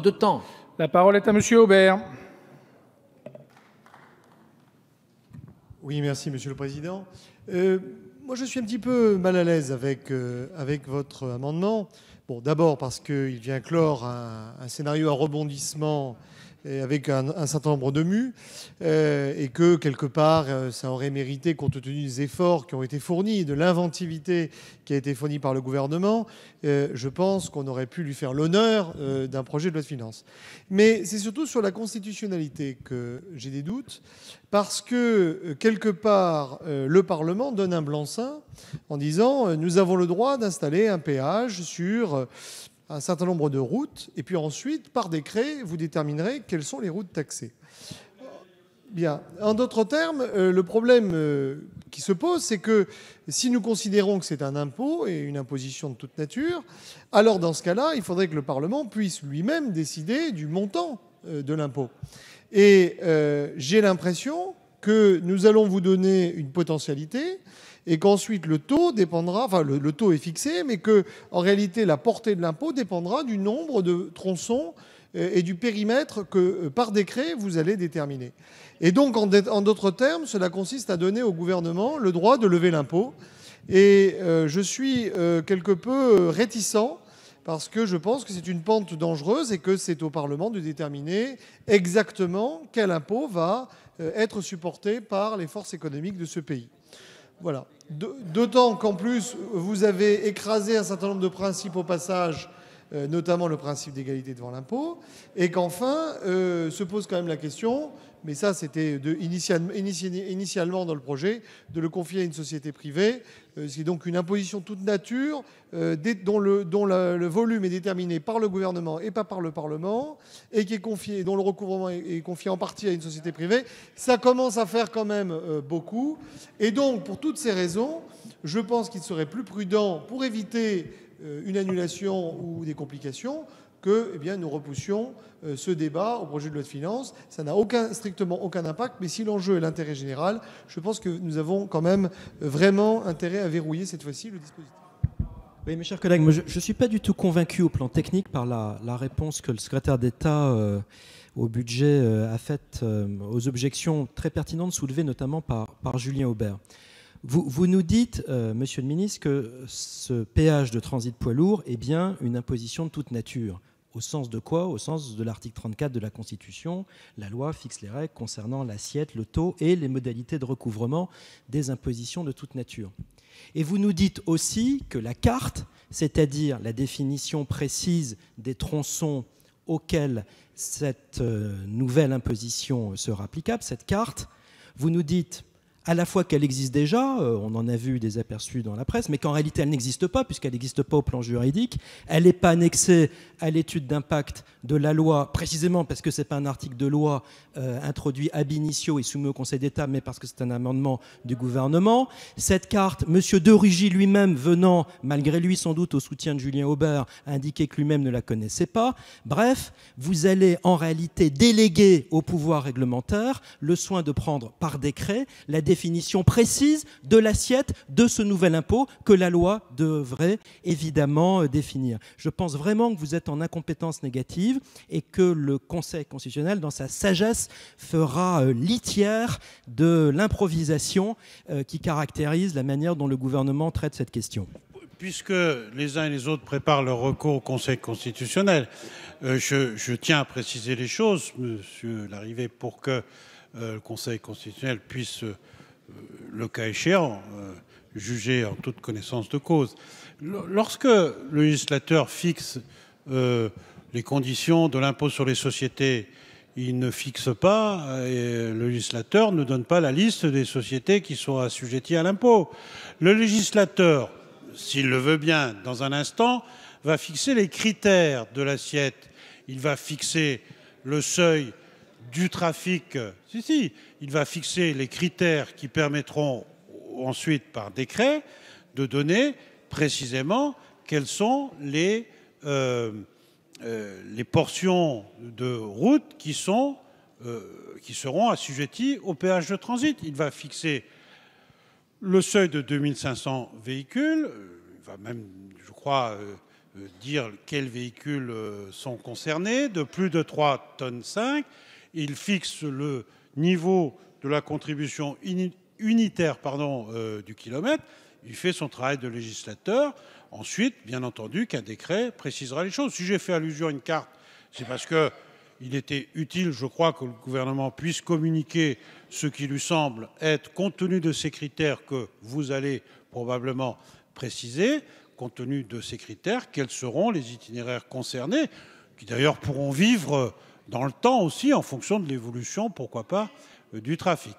de temps. La parole est à Monsieur Aubert. Oui, merci Monsieur le Président. Euh, moi, je suis un petit peu mal à l'aise avec, euh, avec votre amendement. Bon, d'abord parce qu'il vient clore un, un, scénario à rebondissement avec un, certain nombre de mus, euh, et que quelque part, euh, ça aurait mérité, compte tenu des efforts qui ont été fournis, de l'inventivité qui a été fournie par le gouvernement, euh, je pense qu'on aurait pu lui faire l'honneur d'un projet de loi de finances. Mais c'est surtout sur la constitutionnalité que j'ai des doutes, parce que quelque part, le Parlement donne un blanc-seing en disant nous avons le droit d'installer un péage sur un certain nombre de routes, et puis ensuite, par décret, vous déterminerez quelles sont les routes taxées. Bien. En d'autres termes, euh, le problème euh, qui se pose, c'est que si nous considérons que c'est un impôt et une imposition de toute nature, alors dans ce cas-là, il faudrait que le Parlement puisse lui-même décider du montant euh, de l'impôt. Et j'ai l'impression que nous allons vous donner une potentialité et qu'ensuite le taux dépendra, enfin le, taux est fixé, mais que en réalité la portée de l'impôt dépendra du nombre de tronçons euh, et du périmètre que euh, par décret vous allez déterminer. Et donc en, d'autres termes, cela consiste à donner au gouvernement le droit de lever l'impôt. Et euh, je suis quelque peu réticent parce que je pense que c'est une pente dangereuse et que c'est au Parlement de déterminer exactement quel impôt va euh, être supporté par les forces économiques de ce pays. Voilà. D'autant qu'en plus, vous avez écrasé un certain nombre de principes au passage, euh, notamment le principe d'égalité devant l'impôt, et qu'enfin, euh, se pose quand même la question mais ça c'était initialement dans le projet, de le confier à une société privée. Euh, C'est donc une imposition toute nature euh, dont, le, volume est déterminé par le gouvernement et pas par le Parlement, et qui est confié, dont le recouvrement est, confié en partie à une société privée. Ça commence à faire quand même euh, beaucoup. Et donc, pour toutes ces raisons, je pense qu'il serait plus prudent, pour éviter euh, une annulation ou des complications, que eh bien, nous repoussions euh, ce débat au projet de loi de finances. Ça n'a aucun, strictement aucun impact, mais si l'enjeu est l'intérêt général, je pense que nous avons quand même euh, vraiment intérêt à verrouiller cette fois-ci le dispositif. Oui, mes chers collègues, je ne suis pas du tout convaincu au plan technique par la, réponse que le secrétaire d'État au budget a faite aux objections très pertinentes soulevées notamment par, par Julien Aubert. Vous, nous dites, euh, monsieur le ministre, que ce péage de transit poids lourd est bien une imposition de toute nature. Au sens de quoi Au sens de l'article 34 de la Constitution, la loi fixe les règles concernant l'assiette, le taux et les modalités de recouvrement des impositions de toute nature. Et vous nous dites aussi que la carte, c'est-à-dire la définition précise des tronçons auxquels cette euh, nouvelle imposition sera applicable, cette carte, vous nous dites à la fois qu'elle existe déjà, euh, on en a vu des aperçus dans la presse, mais qu'en réalité elle n'existe pas, puisqu'elle n'existe pas au plan juridique, elle n'est pas annexée à l'étude d'impact de la loi, précisément parce que ce n'est pas un article de loi euh, introduit ab initio et soumis au Conseil d'État, mais parce que c'est un amendement du gouvernement. Cette carte, M. De Rugy lui-même venant, malgré lui sans doute au soutien de Julien Aubert, a indiqué que lui-même ne la connaissait pas. Bref, vous allez en réalité déléguer au pouvoir réglementaire le soin de prendre par décret la décision définition précise de l'assiette de ce nouvel impôt que la loi devrait évidemment euh, définir. Je pense vraiment que vous êtes en incompétence négative et que le Conseil constitutionnel, dans sa sagesse, fera euh, litière de l'improvisation euh, qui caractérise la manière dont le gouvernement traite cette question puisque les uns et les autres préparent leur recours au Conseil constitutionnel, je, tiens à préciser les choses, Monsieur Larrivé, pour que le Conseil constitutionnel puisse euh, le cas échéant, euh, jugé en toute connaissance de cause. Lorsque le législateur fixe euh, les conditions de l'impôt sur les sociétés, il ne fixe pas, et le législateur ne donne pas la liste des sociétés qui sont assujetties à l'impôt. Le législateur, s'il le veut bien, dans un instant, va fixer les critères de l'assiette. Il va fixer le seuil du trafic. Euh, si, si, il va fixer les critères qui permettront ensuite, par décret, de donner précisément quelles sont les, euh, euh, les portions de route qui, sont, qui seront assujetties au péage de transit. Il va fixer le seuil de 2500 véhicules, il va même, je crois, dire quels véhicules sont concernés, de plus de 3 tonnes 5 il fixe le niveau de la contribution unitaire euh, du kilomètre. Il fait son travail de législateur. Ensuite, bien entendu, qu'un décret précisera les choses. Si j'ai fait allusion à une carte, c'est parce que il était utile, je crois, que le gouvernement puisse communiquer ce qui lui semble être, compte tenu de ces critères que vous allez probablement préciser, compte tenu de ces critères, quels seront les itinéraires concernés, qui d'ailleurs pourront vivre dans le temps aussi, en fonction de l'évolution, pourquoi pas, euh, du trafic.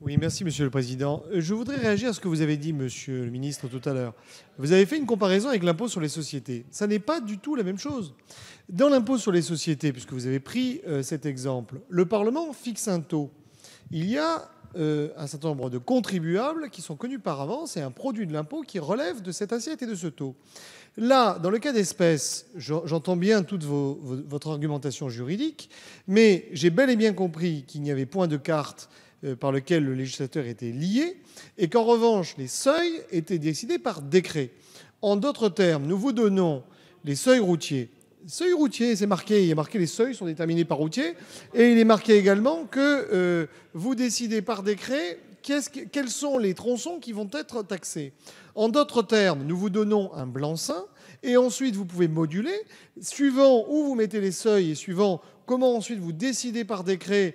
Oui, merci, Monsieur le Président. Euh, je voudrais réagir à ce que vous avez dit, Monsieur le Ministre, tout à l'heure. Vous avez fait une comparaison avec l'impôt sur les sociétés. Ça n'est pas du tout la même chose. Dans l'impôt sur les sociétés, puisque vous avez pris euh, cet exemple, le Parlement fixe un taux. Il y a un certain nombre de contribuables qui sont connus par avance et un produit de l'impôt qui relève de cette assiette et de ce taux. Là, dans le cas d'espèces, j'entends bien toute votre argumentation juridique, mais j'ai bel et bien compris qu'il n'y avait point de carte euh, par lequel le législateur était lié, et qu'en revanche, les seuils étaient décidés par décret. En d'autres termes, nous vous donnons les seuils routiers. Seuils routiers, c'est marqué, il est marqué les seuils sont déterminés par routier, et il est marqué également que euh, vous décidez par décret quels sont les tronçons qui vont être taxés. En d'autres termes, nous vous donnons un blanc-seing et ensuite vous pouvez moduler suivant où vous mettez les seuils et suivant comment ensuite vous décidez par décret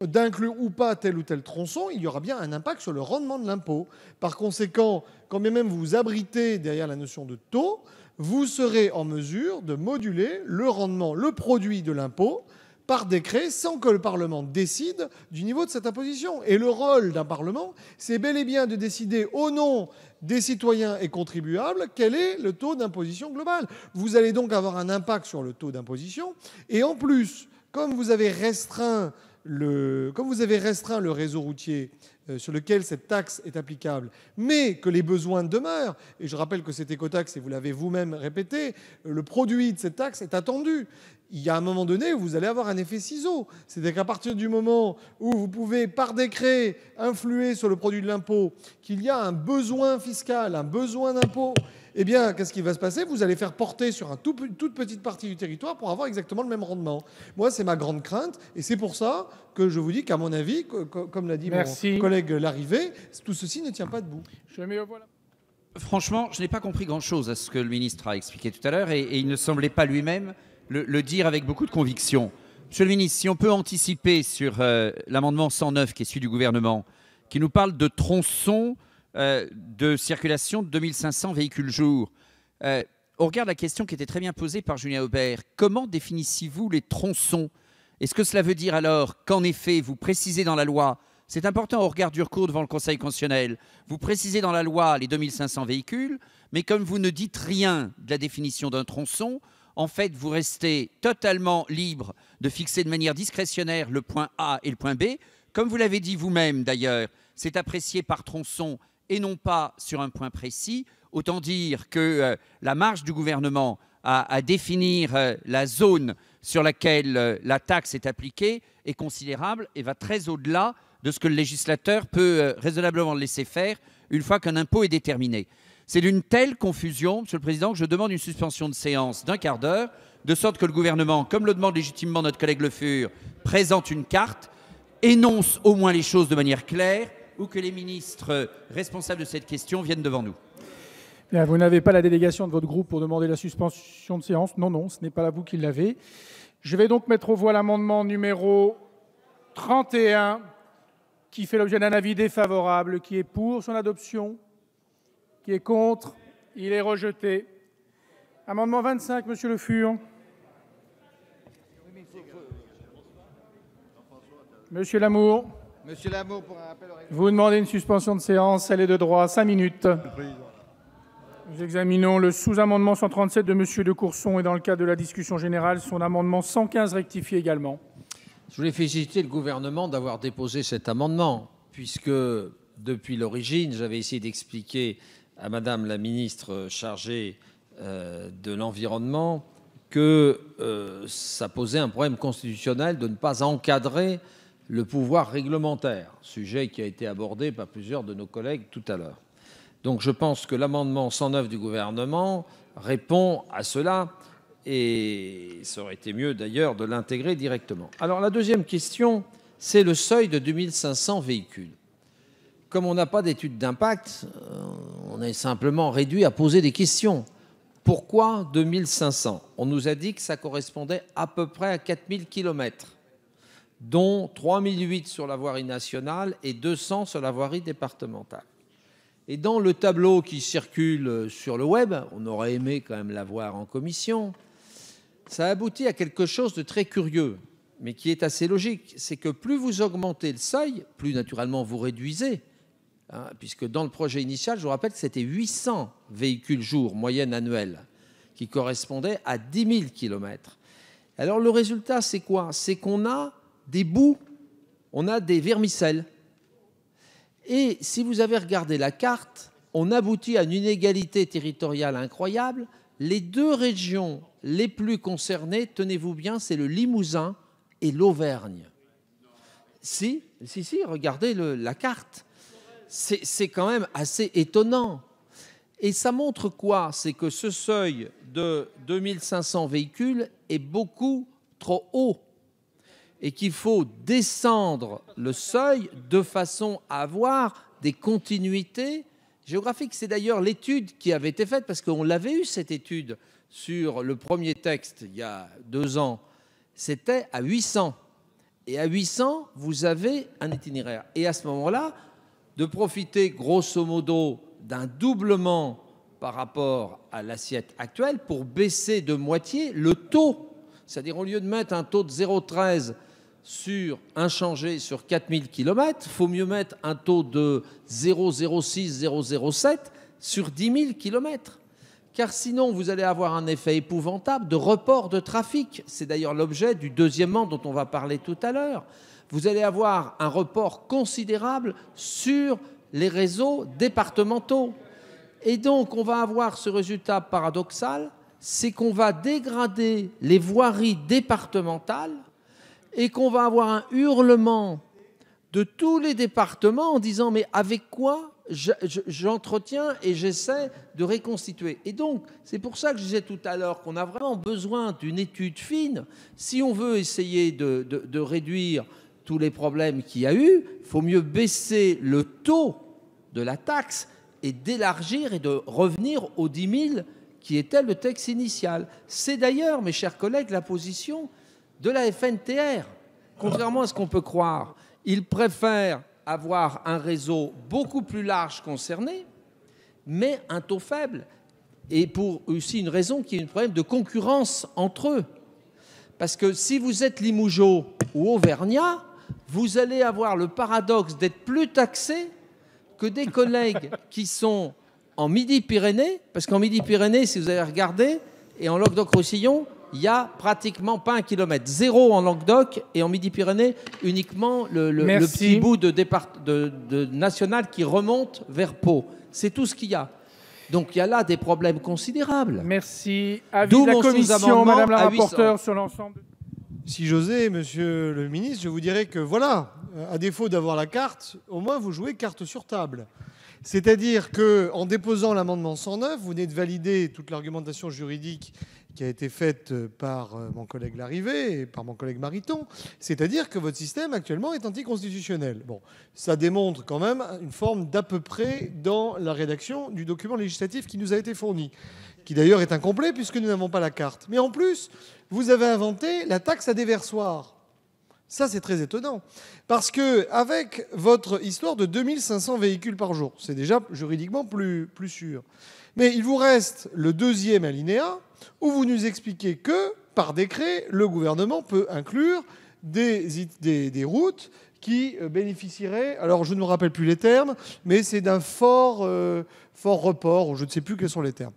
d'inclure ou pas tel ou tel tronçon, il y aura bien un impact sur le rendement de l'impôt. Par conséquent, quand même vous vous abritez derrière la notion de taux, vous serez en mesure de moduler le rendement, le produit de l'impôt par décret sans que le Parlement décide du niveau de cette imposition. Et le rôle d'un Parlement, c'est bel et bien de décider au nom des citoyens et contribuables quel est le taux d'imposition global. Vous allez donc avoir un impact sur le taux d'imposition. Et en plus, comme vous avez restreint comme vous avez restreint le réseau routier euh, sur lequel cette taxe est applicable, mais que les besoins demeurent, et je rappelle que cette écotaxe, et vous l'avez vous-même répété, euh, le produit de cette taxe est attendu. Il y a un moment donné où vous allez avoir un effet ciseau. C'est-à-dire qu'à partir du moment où vous pouvez, par décret, influer sur le produit de l'impôt, qu'il y a un besoin fiscal, un besoin d'impôt, eh bien, qu'est-ce qui va se passer Vous allez faire porter sur un tout, une toute petite partie du territoire pour avoir exactement le même rendement. Moi, c'est ma grande crainte, et c'est pour ça que je vous dis qu'à mon avis, comme l'a dit mon collègue l'arrivée, tout ceci ne tient pas debout. Franchement, je n'ai pas compris grand-chose à ce que le ministre a expliqué tout à l'heure, et, il ne semblait pas lui-même le, dire avec beaucoup de conviction. Monsieur le ministre, si on peut anticiper sur euh, l'amendement 109 qui est celui du gouvernement, qui nous parle de tronçons euh, de circulation de 2500 véhicules jour. Euh, on regarde la question qui était très bien posée par Julien Aubert. Comment définissez-vous les tronçons Est-ce que cela veut dire alors qu'en effet, vous précisez dans la loi, c'est important au regard du recours devant le Conseil constitutionnel, vous précisez dans la loi les 2500 véhicules, mais comme vous ne dites rien de la définition d'un tronçon, en fait, vous restez totalement libre de fixer de manière discrétionnaire le point A et le point B. Comme vous l'avez dit vous-même d'ailleurs, c'est apprécié par tronçon et non pas sur un point précis. Autant dire que euh, la marge du gouvernement à, définir euh, la zone sur laquelle euh, la taxe est appliquée est considérable et va très au-delà de ce que le législateur peut raisonnablement laisser faire une fois qu'un impôt est déterminé. C'est d'une telle confusion, Monsieur le Président, que je demande une suspension de séance d'un quart d'heure, de sorte que le gouvernement, comme le demande légitimement notre collègue Le Fur, présente une carte, énonce au moins les choses de manière claire ou que les ministres responsables de cette question viennent devant nous. vous n'avez pas la délégation de votre groupe pour demander la suspension de séance Non, non, ce n'est pas là vous qui l'avez. Je vais donc mettre au voix l'amendement numéro 31 qui fait l'objet d'un avis défavorable, qui est pour son adoption, qui est contre, il est rejeté. Amendement 25, Monsieur Le Fur. Monsieur Lamour. Monsieur Lamour, Vous demandez une suspension de séance, elle est de droit, 5 minutes. Nous examinons le sous-amendement 137 de Monsieur de Courson et dans le cadre de la discussion générale, son amendement 115 rectifié également. Je voulais féliciter le gouvernement d'avoir déposé cet amendement, puisque depuis l'origine, j'avais essayé d'expliquer à Madame la ministre chargée euh, de l'environnement que euh, ça posait un problème constitutionnel de ne pas encadrer le pouvoir réglementaire, sujet qui a été abordé par plusieurs de nos collègues tout à l'heure. Donc je pense que l'amendement 109 du gouvernement répond à cela et ça aurait été mieux d'ailleurs de l'intégrer directement. Alors la deuxième question, c'est le seuil de 2500 véhicules. Comme on n'a pas d'étude d'impact, euh, on est simplement réduit à poser des questions. Pourquoi 2500 On nous a dit que ça correspondait à peu près à 4000 kilomètres dont 3008 sur la voirie nationale et 200 sur la voirie départementale. Et dans le tableau qui circule sur le web, on aurait aimé quand même l'avoir en commission, ça aboutit à quelque chose de très curieux, mais qui est assez logique. C'est que plus vous augmentez le seuil, plus naturellement vous réduisez, hein, puisque dans le projet initial, je vous rappelle que c'était 800 véhicules jour, moyenne annuelle, qui correspondait à 10 000 km. Alors le résultat, c'est quoi C'est qu'on a des bouts, on a des vermicelles. Et si vous avez regardé la carte, on aboutit à une inégalité territoriale incroyable. Les deux régions les plus concernées, tenez-vous bien, c'est le Limousin et l'Auvergne. Si, si, si, regardez la carte. C'est quand même assez étonnant. Et ça montre quoi C'est que ce seuil de 2500 véhicules est beaucoup trop haut et qu'il faut descendre le seuil de façon à avoir des continuités géographiques. C'est d'ailleurs l'étude qui avait été faite, parce qu'on l'avait eu cette étude sur le premier texte il y a deux ans, c'était à 800. Et à 800, vous avez un itinéraire. Et à ce moment-là, de profiter grosso modo d'un doublement par rapport à l'assiette actuelle pour baisser de moitié le taux. C'est-à-dire au lieu de mettre un taux de 0,13 sur un changé sur 4000 km, faut mieux mettre un taux de 0,06-0,07 sur 10 000 km. Car sinon, vous allez avoir un effet épouvantable de report de trafic. C'est d'ailleurs l'objet du deuxièmement dont on va parler tout à l'heure. Vous allez avoir un report considérable sur les réseaux départementaux. Et donc, on va avoir ce résultat paradoxal, c'est qu'on va dégrader les voiries départementales et qu'on va avoir un hurlement de tous les départements en disant mais avec quoi j'entretiens et j'essaie de reconstituer. Et donc, c'est pour ça que je disais tout à l'heure qu'on a vraiment besoin d'une étude fine. Si on veut essayer de, réduire tous les problèmes qu'il y a eu, il faut mieux baisser le taux de la taxe et d'élargir et de revenir aux 10 000 qui était le texte initial. C'est d'ailleurs, mes chers collègues, la position de la FNTR. Contrairement à ce qu'on peut croire, ils préfèrent avoir un réseau beaucoup plus large concerné, mais un taux faible. Et pour aussi une raison qui est un problème de concurrence entre eux. Parce que si vous êtes Limougeau ou Auvergnat, vous allez avoir le paradoxe d'être plus taxé que des collègues qui sont en Midi-Pyrénées, parce qu'en Midi-Pyrénées, si vous avez regardé, et en Languedoc-Roussillon, il n'y a pratiquement pas un kilomètre. Zéro en Languedoc et en Midi-Pyrénées, uniquement le, petit bout de, départ, de, national qui remonte vers Pau. C'est tout ce qu'il y a. Donc il y a là des problèmes considérables. Merci. Avis la commission, Madame la rapporteure, sur l'ensemble. Si j'osais, Monsieur le ministre, je vous dirais que voilà, à défaut d'avoir la carte, au moins vous jouez carte sur table. C'est-à-dire que en déposant l'amendement 109, vous venez de valider toute l'argumentation juridique qui a été faite euh, par euh, mon collègue Larrivé et par mon collègue Mariton, c'est-à-dire que votre système actuellement est anticonstitutionnel. Bon, ça démontre quand même une forme d'à peu près dans la rédaction du document législatif qui nous a été fourni, qui d'ailleurs est incomplet puisque nous n'avons pas la carte. Mais en plus, vous avez inventé la taxe à déversoir. Ça, c'est très étonnant. Parce que, avec votre histoire de 2500 véhicules par jour, c'est déjà juridiquement plus, plus sûr. Mais il vous reste le deuxième alinéa, où vous nous expliquez que, par décret, le gouvernement peut inclure des, routes qui euh, bénéficieraient, alors je ne me rappelle plus les termes, mais c'est d'un fort, euh, fort report, ou je ne sais plus quels sont les termes.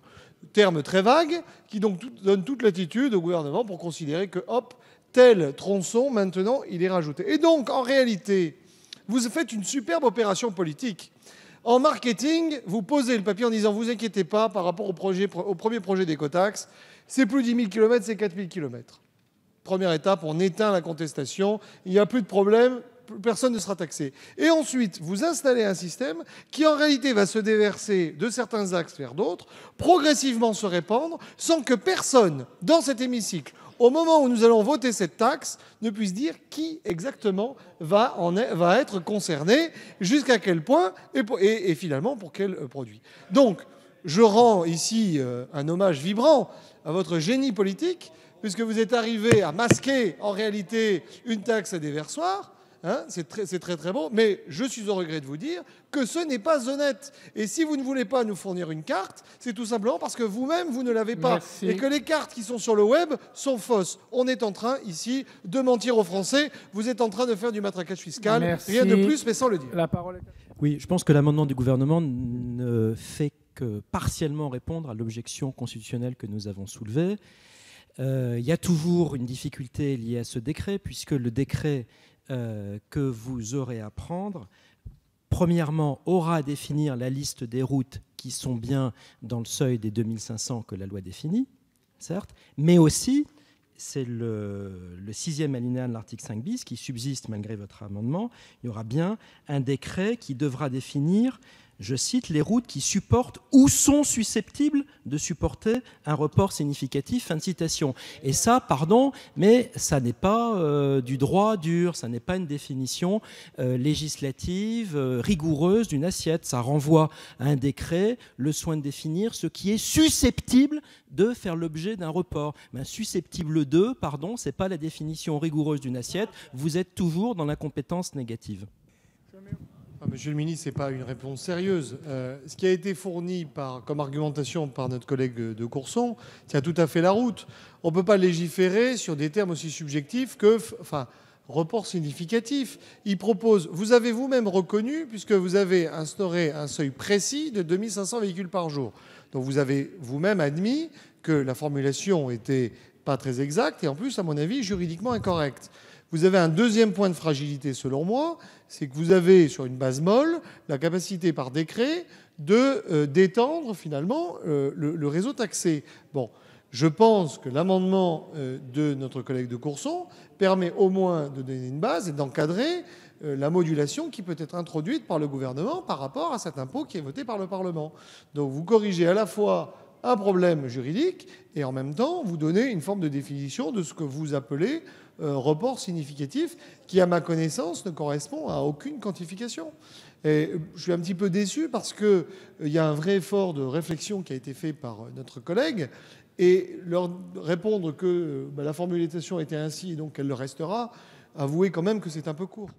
Termes très vagues, qui donc donnent toute latitude au gouvernement pour considérer que, hop, tel tronçon, maintenant, il est rajouté. Et donc, en réalité, vous faites une superbe opération politique. En marketing, vous posez le papier en disant vous inquiétez pas par rapport au, projet, premier projet d'Ecotax, c'est plus 10 000 km, c'est 4 000 km. Première étape, on éteint la contestation, il n'y a plus de problème, personne ne sera taxé. Et ensuite, vous installez un système qui en réalité va se déverser de certains axes vers d'autres, progressivement se répandre, sans que personne dans cet hémicycle au moment où nous allons voter cette taxe, ne puisse dire qui exactement va, en va être concerné, jusqu'à quel point, et, et, finalement pour quel euh, produit. Donc, je rends ici euh, un hommage vibrant à votre génie politique, puisque vous êtes arrivé à masquer en réalité une taxe à déversoir Hein, c'est très, très très beau, mais je suis au regret de vous dire que ce n'est pas honnête. Et si vous ne voulez pas nous fournir une carte, c'est tout simplement parce que vous-même, vous ne l'avez pas. Et que les cartes qui sont sur le web sont fausses. On est en train ici de mentir aux Français. Vous êtes en train de faire du matraquage fiscal. Rien de plus, mais sans le dire. La parole Oui, je pense que l'amendement du gouvernement ne fait que partiellement répondre à l'objection constitutionnelle que nous avons soulevée. Euh, il y a toujours une difficulté liée à ce décret, puisque le décret euh, que vous aurez à prendre, premièrement, aura à définir la liste des routes qui sont bien dans le seuil des 2500 que la loi définit, certes, mais aussi, c'est le, le, sixième alinéa de l'article 5 bis qui subsiste malgré votre amendement, il y aura bien un décret qui devra définir je cite, les routes qui supportent ou sont susceptibles de supporter un report significatif. Fin de citation. Et ça, pardon, mais ça n'est pas euh, du droit dur, ça n'est pas une définition euh, législative euh, rigoureuse d'une assiette. Ça renvoie à un décret le soin de définir ce qui est susceptible de faire l'objet d'un report. Mais ben, susceptible de, pardon, ce n'est pas la définition rigoureuse d'une assiette. Vous êtes toujours dans la compétence négative. Ah, Monsieur le ministre, ce n'est pas une réponse sérieuse. Euh, ce qui a été fourni par, comme argumentation par notre collègue de Courson tient tout à fait la route. On ne peut pas légiférer sur des termes aussi subjectifs que. Enfin, report significatif. Il propose, vous avez vous-même reconnu, puisque vous avez instauré un seuil précis de 2500 véhicules par jour. Donc vous avez vous-même admis que la formulation était pas très exacte et en plus, à mon avis, juridiquement incorrecte. Vous avez un deuxième point de fragilité, selon moi, c'est que vous avez sur une base molle la capacité par décret de euh, d'étendre finalement euh, le, réseau taxé. Bon, je pense que l'amendement euh, de notre collègue de Courson permet au moins de donner une base et d'encadrer la modulation qui peut être introduite par le gouvernement par rapport à cet impôt qui est voté par le Parlement. Donc vous corrigez à la fois un problème juridique et en même temps vous donnez une forme de définition de ce que vous appelez euh, report significatif qui, à ma connaissance, ne correspond à aucune quantification. Et euh, je suis un petit peu déçu parce qu'il euh, y a un vrai effort de réflexion qui a été fait par notre collègue et leur répondre que bah, la formulation était ainsi et donc qu'elle le restera, avouer quand même que c'est un peu court.